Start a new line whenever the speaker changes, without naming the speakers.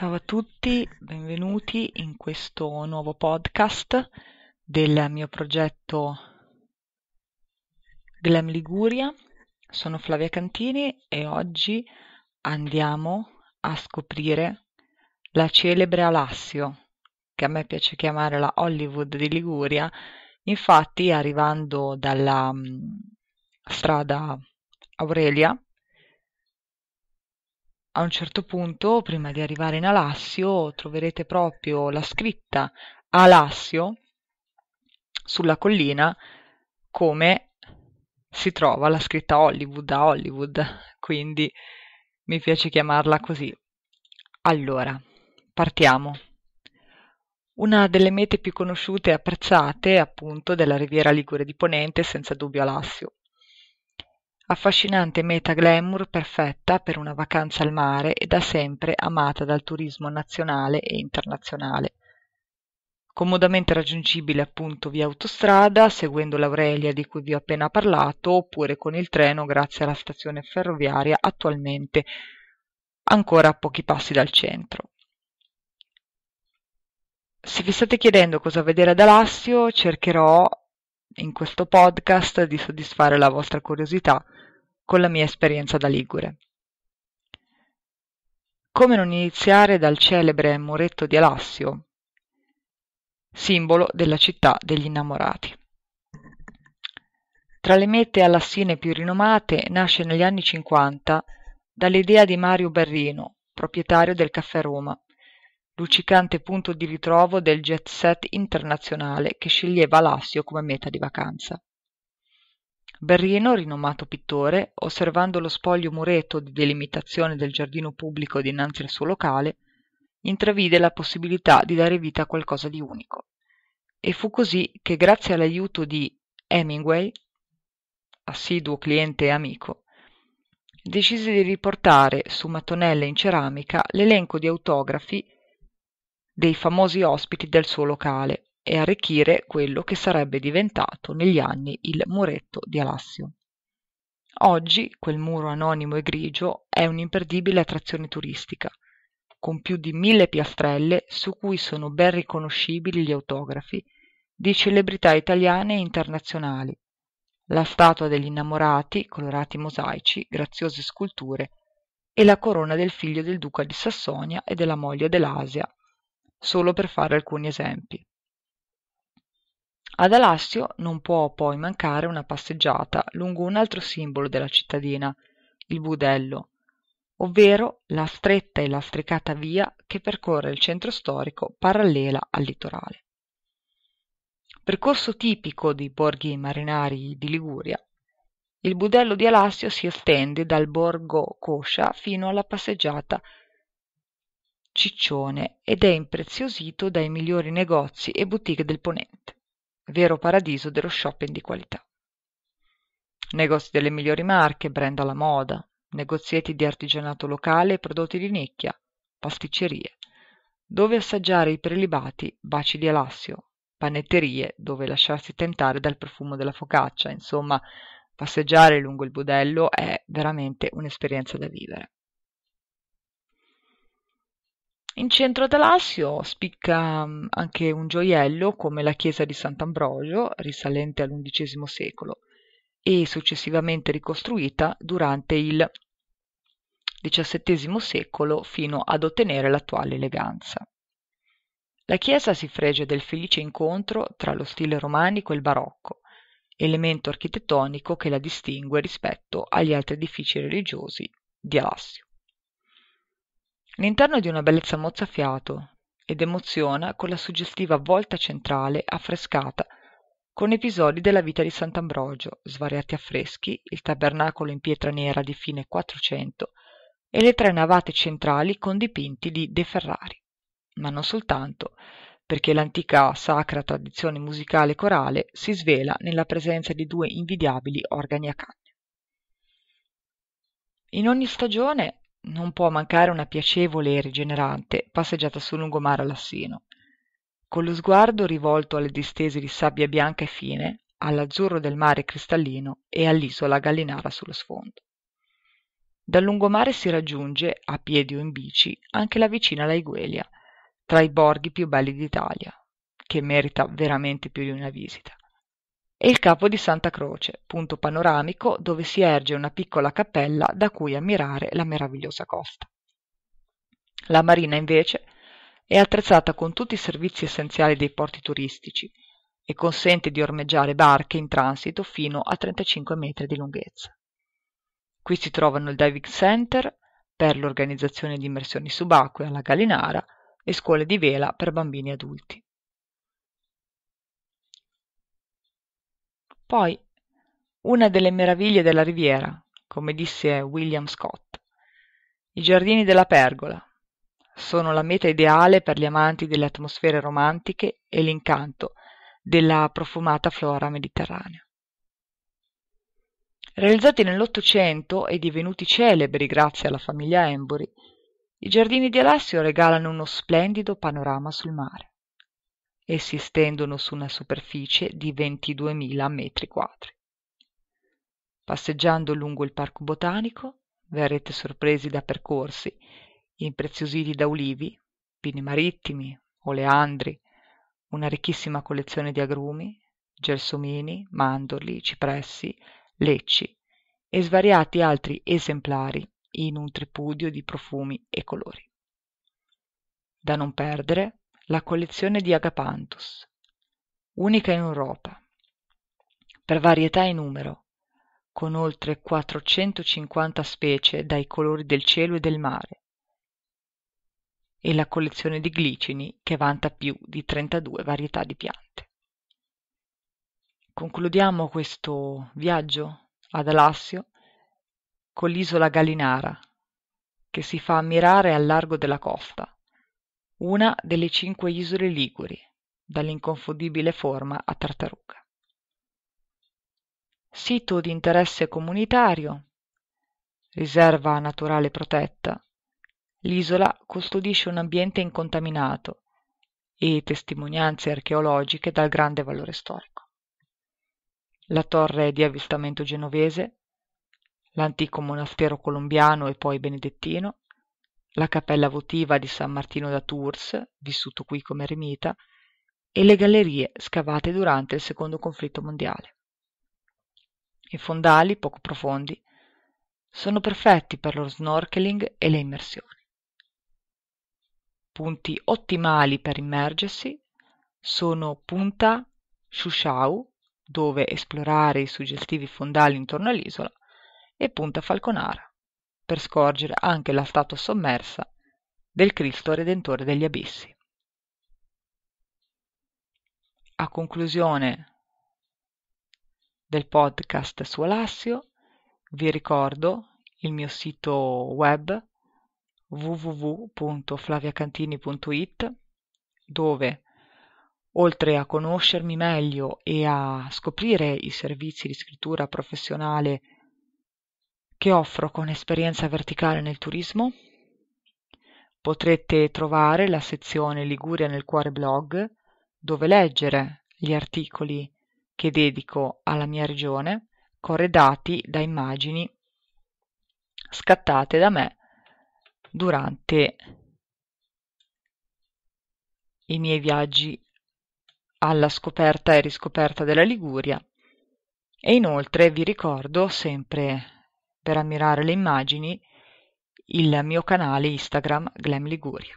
Ciao a tutti, benvenuti in questo nuovo podcast del mio progetto Glam Liguria. Sono Flavia Cantini e oggi andiamo a scoprire la celebre Alassio, che a me piace chiamare la Hollywood di Liguria. Infatti, arrivando dalla mm, strada Aurelia, a un certo punto, prima di arrivare in Alassio, troverete proprio la scritta Alassio sulla collina come si trova la scritta Hollywood a Hollywood, quindi mi piace chiamarla così. Allora, partiamo. Una delle mete più conosciute e apprezzate, appunto, della Riviera Ligure di Ponente è senza dubbio Alassio affascinante meta glamour perfetta per una vacanza al mare e da sempre amata dal turismo nazionale e internazionale. Comodamente raggiungibile appunto via autostrada, seguendo l'Aurelia di cui vi ho appena parlato, oppure con il treno grazie alla stazione ferroviaria attualmente ancora a pochi passi dal centro. Se vi state chiedendo cosa vedere ad Alassio, cercherò in questo podcast di soddisfare la vostra curiosità con la mia esperienza da ligure. Come non iniziare dal celebre muretto di Alassio, simbolo della città degli innamorati. Tra le mete alassine più rinomate nasce negli anni 50 dall'idea di Mario Barrino, proprietario del Caffè Roma, luccicante punto di ritrovo del jet set internazionale che sceglieva Alassio come meta di vacanza. Berrino, rinomato pittore, osservando lo spoglio mureto di delimitazione del giardino pubblico dinanzi al suo locale, intravide la possibilità di dare vita a qualcosa di unico. E fu così che, grazie all'aiuto di Hemingway, assiduo cliente e amico, decise di riportare su mattonelle in ceramica l'elenco di autografi dei famosi ospiti del suo locale, e arricchire quello che sarebbe diventato negli anni il muretto di Alassio. Oggi quel muro anonimo e grigio è un'imperdibile attrazione turistica, con più di mille piastrelle su cui sono ben riconoscibili gli autografi di celebrità italiane e internazionali, la statua degli innamorati, colorati mosaici, graziose sculture, e la corona del figlio del duca di Sassonia e della moglie dell'Asia, solo per fare alcuni esempi. Ad Alassio non può poi mancare una passeggiata lungo un altro simbolo della cittadina, il Budello, ovvero la stretta e lastricata via che percorre il centro storico parallela al litorale. Percorso tipico dei borghi marinari di Liguria, il Budello di Alassio si estende dal borgo Coscia fino alla passeggiata Ciccione ed è impreziosito dai migliori negozi e boutique del Ponente vero paradiso dello shopping di qualità. Negozi delle migliori marche, brand alla moda, negozietti di artigianato locale e prodotti di nicchia, pasticcerie, dove assaggiare i prelibati baci di Alassio, panetterie dove lasciarsi tentare dal profumo della focaccia, insomma, passeggiare lungo il budello è veramente un'esperienza da vivere. In centro ad Alasio spicca mm, anche un gioiello come la chiesa di Sant'Ambrogio, risalente all'undicesimo secolo e successivamente ricostruita durante il XVII secolo fino ad ottenere l'attuale eleganza. La chiesa si fregia del felice incontro tra lo stile romanico e il barocco, elemento architettonico che la distingue rispetto agli altri edifici religiosi di Alassio. L'interno è di una bellezza mozzafiato ed emoziona con la suggestiva volta centrale affrescata con episodi della vita di sant'Ambrogio, svariati affreschi, il tabernacolo in pietra nera di fine 400 e le tre navate centrali con dipinti di De Ferrari. Ma non soltanto, perché l'antica sacra tradizione musicale corale si svela nella presenza di due invidiabili organi a canne. In ogni stagione non può mancare una piacevole e rigenerante passeggiata sul lungomare all'assino. Con lo sguardo rivolto alle distese di sabbia bianca e fine, all'azzurro del mare cristallino e all'isola gallinara sullo sfondo. Dal lungomare si raggiunge, a piedi o in bici, anche la vicina Laiguelia, tra i borghi più belli d'Italia, che merita veramente più di una visita e il capo di Santa Croce, punto panoramico dove si erge una piccola cappella da cui ammirare la meravigliosa costa. La marina invece è attrezzata con tutti i servizi essenziali dei porti turistici e consente di ormeggiare barche in transito fino a 35 metri di lunghezza. Qui si trovano il diving center per l'organizzazione di immersioni subacquee alla Galinara e scuole di vela per bambini e adulti. Poi, una delle meraviglie della Riviera, come disse William Scott, i giardini della Pergola sono la meta ideale per gli amanti delle atmosfere romantiche e l'incanto della profumata flora mediterranea. Realizzati nell'Ottocento e divenuti celebri grazie alla famiglia Embury, i giardini di Alessio regalano uno splendido panorama sul mare e si estendono su una superficie di 22.000 metri quadri. Passeggiando lungo il parco botanico verrete sorpresi da percorsi impreziositi da ulivi, pini marittimi, oleandri, una ricchissima collezione di agrumi, gelsomini, mandorli, cipressi, lecci e svariati altri esemplari in un tripudio di profumi e colori. Da non perdere la collezione di Agapanthus, unica in Europa, per varietà e numero, con oltre 450 specie dai colori del cielo e del mare, e la collezione di glicini che vanta più di 32 varietà di piante. Concludiamo questo viaggio ad Alassio con l'isola Galinara, che si fa ammirare al largo della costa una delle cinque isole Liguri, dall'inconfondibile forma a tartaruga. Sito di interesse comunitario, riserva naturale protetta, l'isola custodisce un ambiente incontaminato e testimonianze archeologiche dal grande valore storico. La torre di avvistamento genovese, l'antico monastero colombiano e poi benedettino, la cappella votiva di San Martino da Tours, vissuto qui come eremita, e le gallerie scavate durante il secondo conflitto mondiale. I fondali, poco profondi, sono perfetti per lo snorkeling e le immersioni. Punti ottimali per immergersi sono Punta Shushau, dove esplorare i suggestivi fondali intorno all'isola, e Punta Falconara, per scorgere anche la statua sommersa del Cristo Redentore degli Abissi. A conclusione del podcast su Alassio, vi ricordo il mio sito web www.flaviacantini.it dove oltre a conoscermi meglio e a scoprire i servizi di scrittura professionale che offro con esperienza verticale nel turismo? Potrete trovare la sezione Liguria nel cuore blog, dove leggere gli articoli che dedico alla mia regione, corredati da immagini scattate da me durante i miei viaggi alla scoperta e riscoperta della Liguria. E inoltre vi ricordo sempre per ammirare le immagini il mio canale Instagram Glam Liguria.